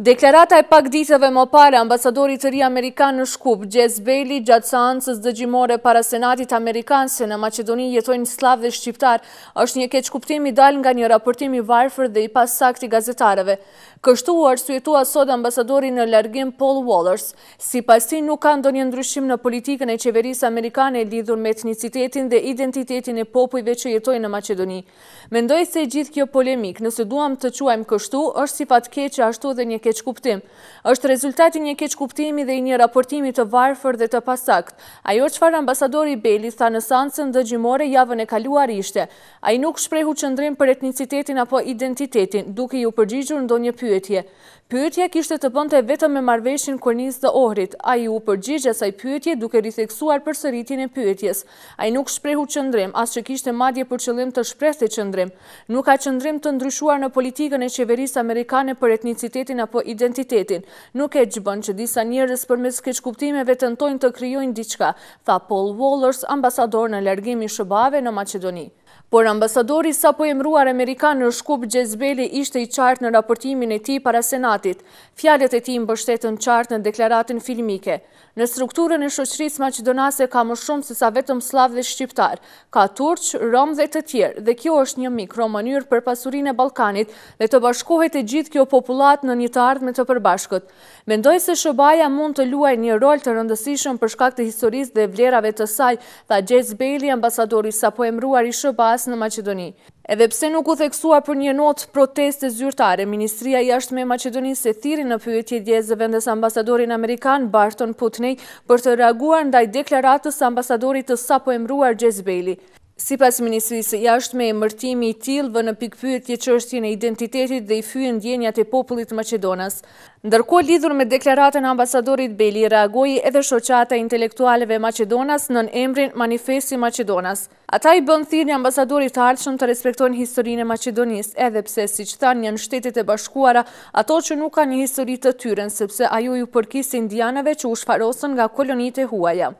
Deklarata e pak ditëve më pare, ambasadori të ri Amerikan në Shkup, Gjes Bejli, gjatë ansës dëgjimore para Senatit Amerikan se në Macedoni jetojnë Slav dhe Shqiptar, është një keq kuptimi dal nga një raportimi varfër dhe i pas sakti gazetareve. Kështu u arsujetua sot ambasadori në largim Paul Wallers. Si ti nuk ka ndonjë ndryshim në politikën e qeverisë Amerikane lidhur me etnicitetin dhe identitetin e popujve që jetojnë në Macedoni. Mendoj se gjithë kjo polemik, nëse duham të quajmë kështu, është ashtu dhe një kuptim. Êshtë rezultati një kuptimi dhe një raportimi të varëfër dhe të pasakt. Ajo që farë ambasadori Beli tha në sansën dhe gjimore javën e kaluar ishte. A i nuk shprehu qëndrim për etnicitetin apo identitetin, duke ju përgjigjur ndonjë një pyetje. Pyetje kishtë të pënte vetëm me marveshin kërnis dhe ohrit. A i u përgjigje saj pyetje duke riteksuar për sëritin e pyetjes. A i nuk shprehu qëndrim, as që kishtë madje për qëllim të shprethe qëndrim. Nuk ka qëndrim të ndryshuar në politikën e qeverisë amerikane për etnicitetin apo identitetin. Nuk e gjëbën që disa njërës për mes këtë kuptimeve të ndojnë të kryojnë diqka, tha Paul Wallers, ambasador në lërgimi shëbave në Macedoni. Por ambasadori sa po emruar Amerikan në shkup Gjezbeli ishte i qartë në raportimin e ti para senatit. Fjallet e ti më bështetën qartë në deklaratin filmike. Në strukturën e shoqëris Macedonase ka më shumë se sa vetëm slav dhe shqiptar. Ka turq, rom dhe të tjerë dhe kjo është një mikro mënyrë për pasurin e Balkanit dhe të bashkohet e gjithë kjo populat në një të ardhme të përbashkët. Mendoj se Shobaja mund të luaj një rol të rëndësishëm për shkak të historisë dhe vlerave të saj dhe Gjezbeli ambasadori sa po emruar i Shobas në Macedoni. Edhe pse nuk u theksua për një notë proteste zyrtare, Ministria i ashtë me Macedoni se thiri në pyetje i djezëve ndës ambasadorin Amerikan, Barton Putney, për të reaguar ndaj deklaratës ambasadorit të sapo emruar Gjezbejli. Si pas Ministrisë, jashtë me mërtimi i tilë vë në pikpyrë tje qërështi e identitetit dhe i fyën djenjat e popullit Macedonas. Ndërko lidhur me deklaratën ambasadorit Beli, reagoji edhe shoqata intelektualeve Macedonas në në emrin Manifesti Macedonas. Ata i bënë thirë një ambasadorit arqëm të respektojnë historinë e Macedonis, edhe pse, si që thanë një shtetit e bashkuara, ato që nuk ka një historit të tyren, sepse ajo ju përkisi indianave që u shfarosën nga kolonit e huaja.